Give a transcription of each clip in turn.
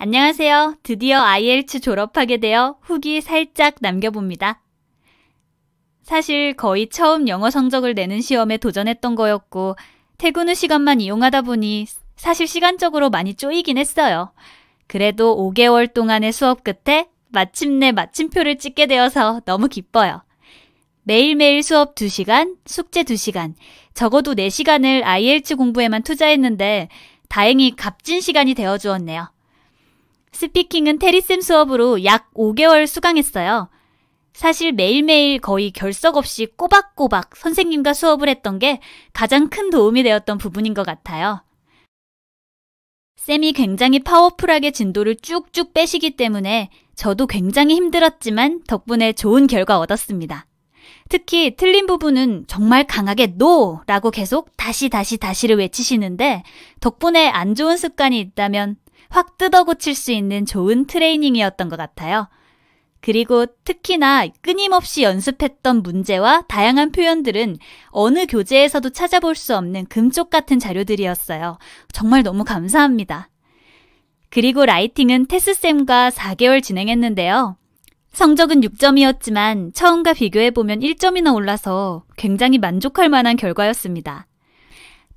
안녕하세요. 드디어 IELTS 졸업하게 되어 후기 살짝 남겨봅니다. 사실 거의 처음 영어 성적을 내는 시험에 도전했던 거였고, 퇴근 후 시간만 이용하다 보니 사실 시간적으로 많이 쪼이긴 했어요. 그래도 5개월 동안의 수업 끝에 마침내 마침표를 찍게 되어서 너무 기뻐요. 매일매일 수업 2시간, 숙제 2시간, 적어도 4시간을 IELTS 공부에만 투자했는데 다행히 값진 시간이 되어 주었네요. 스피킹은 테리쌤 수업으로 약 5개월 수강했어요. 사실 매일매일 거의 결석 없이 꼬박꼬박 선생님과 수업을 했던 게 가장 큰 도움이 되었던 부분인 것 같아요. 쌤이 굉장히 파워풀하게 진도를 쭉쭉 빼시기 때문에 저도 굉장히 힘들었지만 덕분에 좋은 결과 얻었습니다. 특히 틀린 부분은 정말 강하게 노! 라고 계속 다시 다시 다시를 외치시는데 덕분에 안 좋은 습관이 있다면 확 뜯어 고칠 수 있는 좋은 트레이닝이었던 것 같아요. 그리고 특히나 끊임없이 연습했던 문제와 다양한 표현들은 어느 교재에서도 찾아볼 수 없는 금쪽 같은 자료들이었어요. 정말 너무 감사합니다. 그리고 라이팅은 테스쌤과 4개월 진행했는데요. 성적은 6점이었지만 처음과 비교해보면 1점이나 올라서 굉장히 만족할 만한 결과였습니다.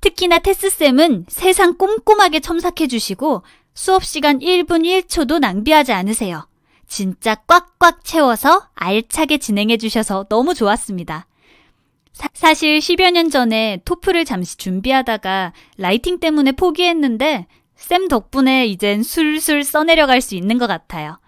특히나 테스쌤은 세상 꼼꼼하게 첨삭해주시고 수업 시간 1분 1초도 낭비하지 않으세요. 진짜 꽉꽉 채워서 알차게 진행해 주셔서 너무 좋았습니다. 사, 실 10여 년 전에 토플을 잠시 준비하다가 라이팅 때문에 포기했는데 쌤 덕분에 이젠 술술 써내려갈 수 있는 것 같아요.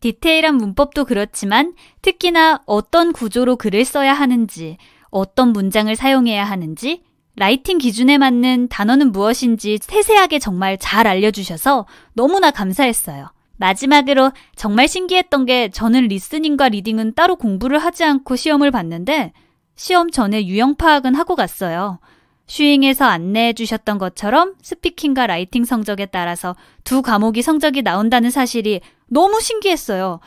디테일한 문법도 그렇지만 특히나 어떤 구조로 글을 써야 하는지, 어떤 문장을 사용해야 하는지 라이팅 기준에 맞는 단어는 무엇인지 세세하게 정말 잘 알려주셔서 너무나 감사했어요. 마지막으로 정말 신기했던 게 저는 리스닝과 리딩은 따로 공부를 하지 않고 시험을 봤는데 시험 전에 유형 파악은 하고 갔어요. 슈잉에서 안내해 주셨던 것처럼 스피킹과 라이팅 성적에 따라서 두 과목이 성적이 나온다는 사실이 너무 신기했어요.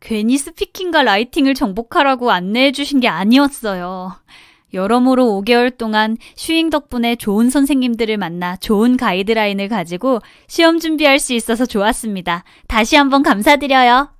괜히 스피킹과 라이팅을 정복하라고 안내해 주신 게 아니었어요. 여러모로 5개월 동안 슈잉 덕분에 좋은 선생님들을 만나 좋은 가이드라인을 가지고 시험 준비할 수 있어서 좋았습니다. 다시 한번 감사드려요.